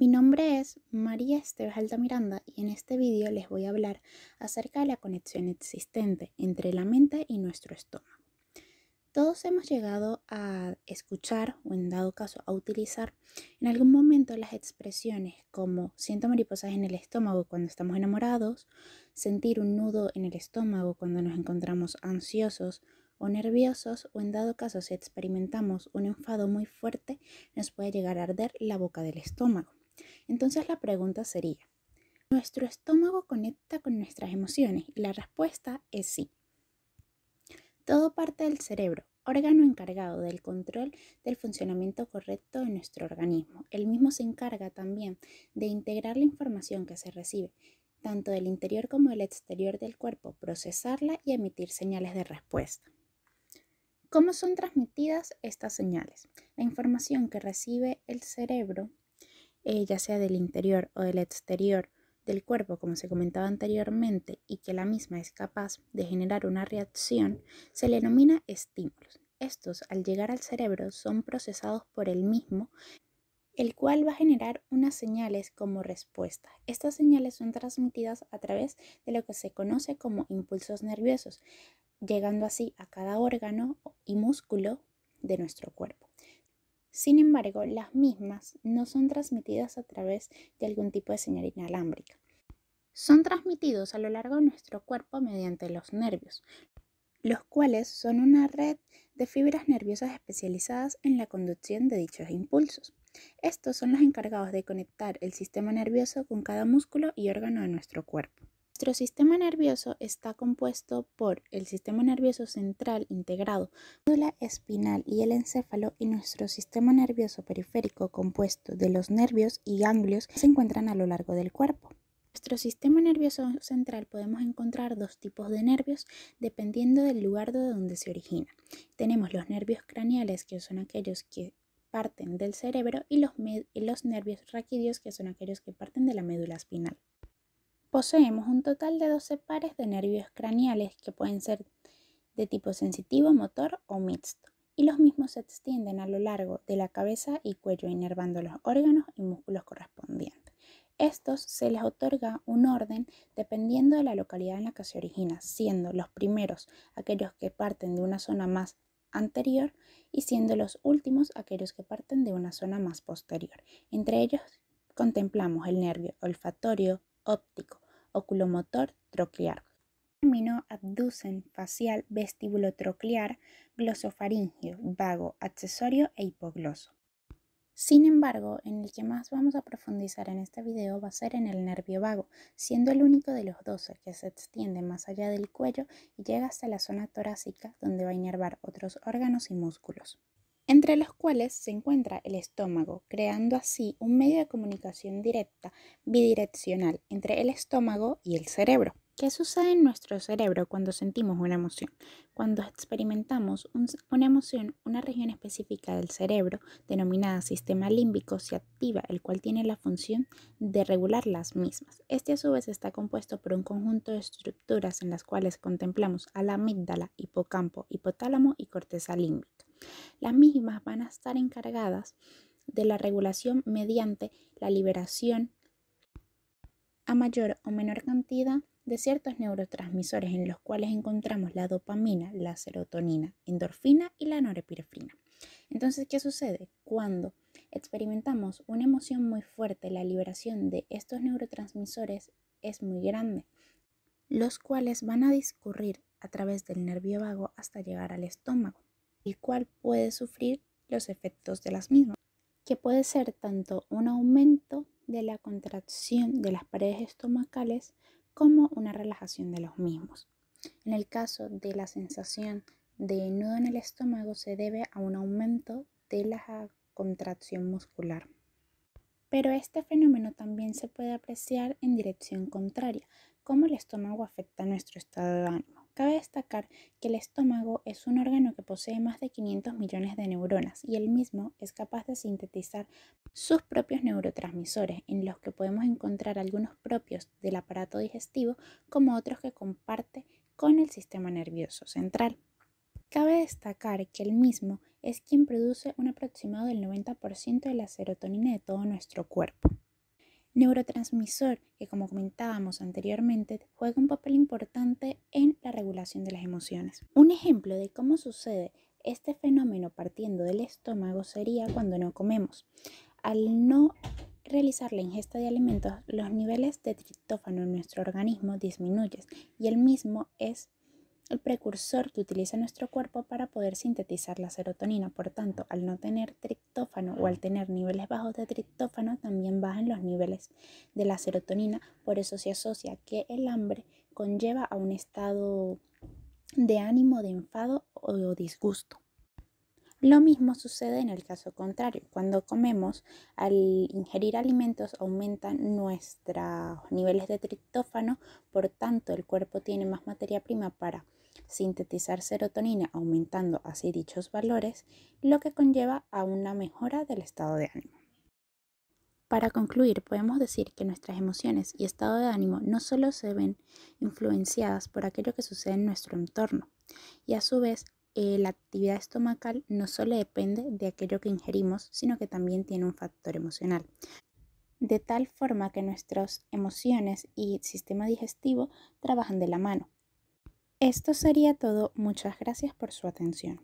Mi nombre es María Esteves Altamiranda y en este vídeo les voy a hablar acerca de la conexión existente entre la mente y nuestro estómago. Todos hemos llegado a escuchar o en dado caso a utilizar en algún momento las expresiones como siento mariposas en el estómago cuando estamos enamorados, sentir un nudo en el estómago cuando nos encontramos ansiosos o nerviosos o en dado caso si experimentamos un enfado muy fuerte nos puede llegar a arder la boca del estómago. Entonces la pregunta sería, ¿nuestro estómago conecta con nuestras emociones? Y la respuesta es sí. Todo parte del cerebro, órgano encargado del control del funcionamiento correcto de nuestro organismo. El mismo se encarga también de integrar la información que se recibe, tanto del interior como del exterior del cuerpo, procesarla y emitir señales de respuesta. ¿Cómo son transmitidas estas señales? La información que recibe el cerebro eh, ya sea del interior o del exterior del cuerpo, como se comentaba anteriormente, y que la misma es capaz de generar una reacción, se le denomina estímulos. Estos, al llegar al cerebro, son procesados por el mismo, el cual va a generar unas señales como respuesta. Estas señales son transmitidas a través de lo que se conoce como impulsos nerviosos, llegando así a cada órgano y músculo de nuestro cuerpo. Sin embargo, las mismas no son transmitidas a través de algún tipo de señal inalámbrica. Son transmitidos a lo largo de nuestro cuerpo mediante los nervios, los cuales son una red de fibras nerviosas especializadas en la conducción de dichos impulsos. Estos son los encargados de conectar el sistema nervioso con cada músculo y órgano de nuestro cuerpo. Nuestro sistema nervioso está compuesto por el sistema nervioso central integrado, la médula espinal y el encéfalo y nuestro sistema nervioso periférico compuesto de los nervios y ganglios que se encuentran a lo largo del cuerpo. nuestro sistema nervioso central podemos encontrar dos tipos de nervios dependiendo del lugar de donde se origina. Tenemos los nervios craneales, que son aquellos que parten del cerebro, y los, los nervios raquídeos, que son aquellos que parten de la médula espinal. Poseemos un total de 12 pares de nervios craneales que pueden ser de tipo sensitivo, motor o mixto, y los mismos se extienden a lo largo de la cabeza y cuello inervando los órganos y músculos correspondientes. Estos se les otorga un orden dependiendo de la localidad en la que se origina, siendo los primeros aquellos que parten de una zona más anterior y siendo los últimos aquellos que parten de una zona más posterior. Entre ellos contemplamos el nervio olfatorio, óptico, oculomotor troclear. término abducen facial, vestíbulo troclear, glosofaringio, vago, accesorio e hipogloso. Sin embargo, en el que más vamos a profundizar en este video va a ser en el nervio vago, siendo el único de los 12 que se extiende más allá del cuello y llega hasta la zona torácica donde va a inervar otros órganos y músculos entre los cuales se encuentra el estómago, creando así un medio de comunicación directa bidireccional entre el estómago y el cerebro. ¿Qué sucede en nuestro cerebro cuando sentimos una emoción? Cuando experimentamos una emoción, una región específica del cerebro, denominada sistema límbico, se activa, el cual tiene la función de regular las mismas. Este a su vez está compuesto por un conjunto de estructuras en las cuales contemplamos a la amígdala, hipocampo, hipotálamo y corteza límbica. Las mismas van a estar encargadas de la regulación mediante la liberación a mayor o menor cantidad de ciertos neurotransmisores en los cuales encontramos la dopamina, la serotonina, endorfina y la norepinefrina. Entonces, ¿qué sucede? Cuando experimentamos una emoción muy fuerte, la liberación de estos neurotransmisores es muy grande, los cuales van a discurrir a través del nervio vago hasta llegar al estómago el cual puede sufrir los efectos de las mismas, que puede ser tanto un aumento de la contracción de las paredes estomacales como una relajación de los mismos. En el caso de la sensación de nudo en el estómago se debe a un aumento de la contracción muscular. Pero este fenómeno también se puede apreciar en dirección contraria, como el estómago afecta a nuestro estado de ánimo. Cabe destacar que el estómago es un órgano que posee más de 500 millones de neuronas y el mismo es capaz de sintetizar sus propios neurotransmisores, en los que podemos encontrar algunos propios del aparato digestivo como otros que comparte con el sistema nervioso central. Cabe destacar que el mismo es quien produce un aproximado del 90% de la serotonina de todo nuestro cuerpo neurotransmisor que, como comentábamos anteriormente, juega un papel importante en la regulación de las emociones. Un ejemplo de cómo sucede este fenómeno partiendo del estómago sería cuando no comemos. Al no realizar la ingesta de alimentos, los niveles de triptófano en nuestro organismo disminuyen y el mismo es el precursor que utiliza nuestro cuerpo para poder sintetizar la serotonina, por tanto, al no tener triptófano o al tener niveles bajos de triptófano, también bajan los niveles de la serotonina, por eso se asocia que el hambre conlleva a un estado de ánimo de enfado o disgusto. Lo mismo sucede en el caso contrario. Cuando comemos, al ingerir alimentos aumentan nuestros niveles de triptófano, por tanto el cuerpo tiene más materia prima para sintetizar serotonina aumentando así dichos valores, lo que conlleva a una mejora del estado de ánimo. Para concluir, podemos decir que nuestras emociones y estado de ánimo no solo se ven influenciadas por aquello que sucede en nuestro entorno, y a su vez eh, la actividad estomacal no solo depende de aquello que ingerimos, sino que también tiene un factor emocional. De tal forma que nuestras emociones y sistema digestivo trabajan de la mano. Esto sería todo. Muchas gracias por su atención.